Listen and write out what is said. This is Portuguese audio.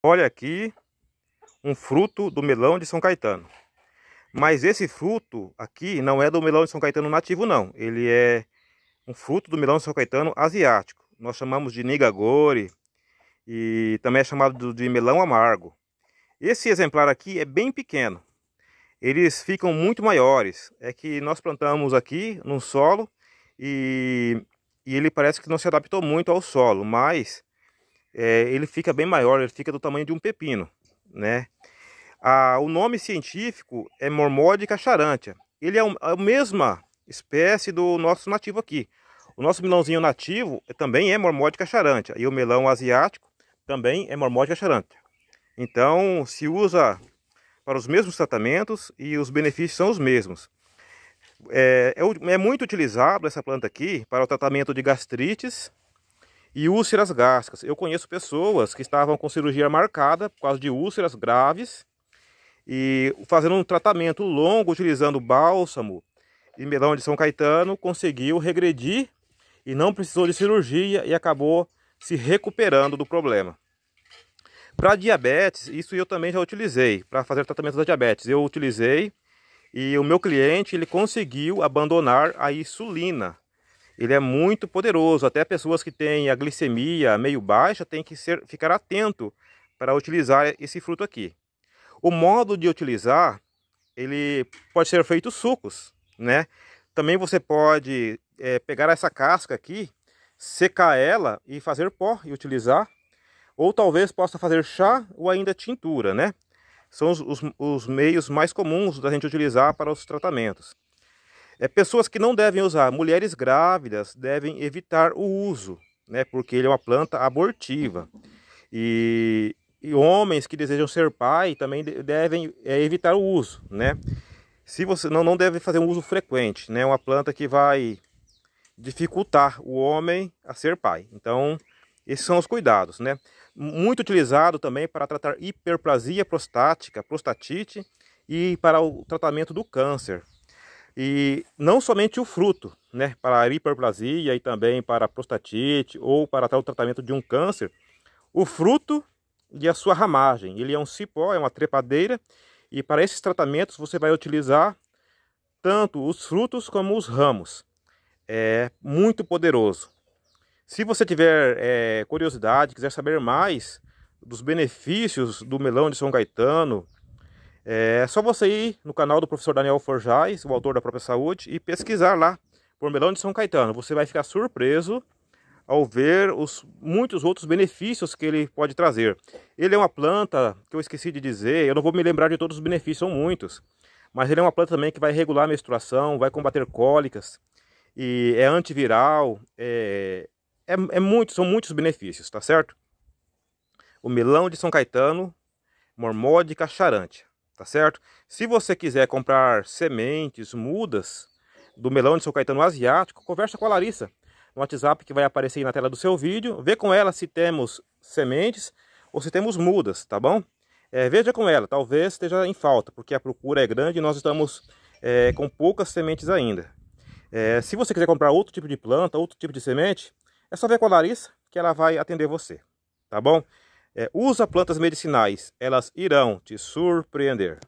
Olha aqui um fruto do melão de São Caetano. Mas esse fruto aqui não é do melão de São Caetano nativo não. Ele é um fruto do melão de São Caetano asiático. Nós chamamos de nigagore e também é chamado de melão amargo. Esse exemplar aqui é bem pequeno. Eles ficam muito maiores. É que nós plantamos aqui no solo e, e ele parece que não se adaptou muito ao solo, mas é, ele fica bem maior, ele fica do tamanho de um pepino, né? Ah, o nome científico é mormódica charantia. Ele é a mesma espécie do nosso nativo aqui. O nosso melãozinho nativo é, também é mormódica charantia. E o melão asiático também é mormódica charantia. Então, se usa para os mesmos tratamentos e os benefícios são os mesmos. É, é, é muito utilizado essa planta aqui para o tratamento de gastrites, e úlceras gástricas. Eu conheço pessoas que estavam com cirurgia marcada por causa de úlceras graves e fazendo um tratamento longo utilizando bálsamo e melão de São Caetano, conseguiu regredir e não precisou de cirurgia e acabou se recuperando do problema. Para diabetes, isso eu também já utilizei para fazer tratamento da diabetes. Eu utilizei e o meu cliente ele conseguiu abandonar a insulina ele é muito poderoso. Até pessoas que têm a glicemia meio baixa têm que ser, ficar atento para utilizar esse fruto aqui. O modo de utilizar, ele pode ser feito sucos, né? Também você pode é, pegar essa casca aqui, secar ela e fazer pó e utilizar. Ou talvez possa fazer chá ou ainda tintura, né? São os, os, os meios mais comuns da gente utilizar para os tratamentos. É, pessoas que não devem usar, mulheres grávidas devem evitar o uso, né? Porque ele é uma planta abortiva. E, e homens que desejam ser pai também devem é, evitar o uso, né? Se você não, não deve fazer um uso frequente, né? Uma planta que vai dificultar o homem a ser pai. Então, esses são os cuidados, né? Muito utilizado também para tratar hiperplasia prostática, prostatite e para o tratamento do câncer. E não somente o fruto, né, para a hiperplasia e também para a prostatite ou para o tratamento de um câncer, o fruto e a sua ramagem. Ele é um cipó, é uma trepadeira, e para esses tratamentos você vai utilizar tanto os frutos como os ramos. É muito poderoso. Se você tiver é, curiosidade, quiser saber mais dos benefícios do melão de São Gaetano, é só você ir no canal do professor Daniel Forjais, o autor da própria saúde, e pesquisar lá por melão de São Caetano. Você vai ficar surpreso ao ver os muitos outros benefícios que ele pode trazer. Ele é uma planta que eu esqueci de dizer, eu não vou me lembrar de todos os benefícios, são muitos. Mas ele é uma planta também que vai regular a menstruação, vai combater cólicas, e é antiviral, é, é, é muito, são muitos benefícios, tá certo? O melão de São Caetano, de cacharante tá certo? Se você quiser comprar sementes, mudas do melão de São Caetano Asiático, conversa com a Larissa no WhatsApp que vai aparecer aí na tela do seu vídeo. Vê com ela se temos sementes ou se temos mudas, tá bom? É, veja com ela, talvez esteja em falta, porque a procura é grande e nós estamos é, com poucas sementes ainda. É, se você quiser comprar outro tipo de planta, outro tipo de semente, é só ver com a Larissa que ela vai atender você, tá bom? é, usa plantas medicinais, elas irão te surpreender.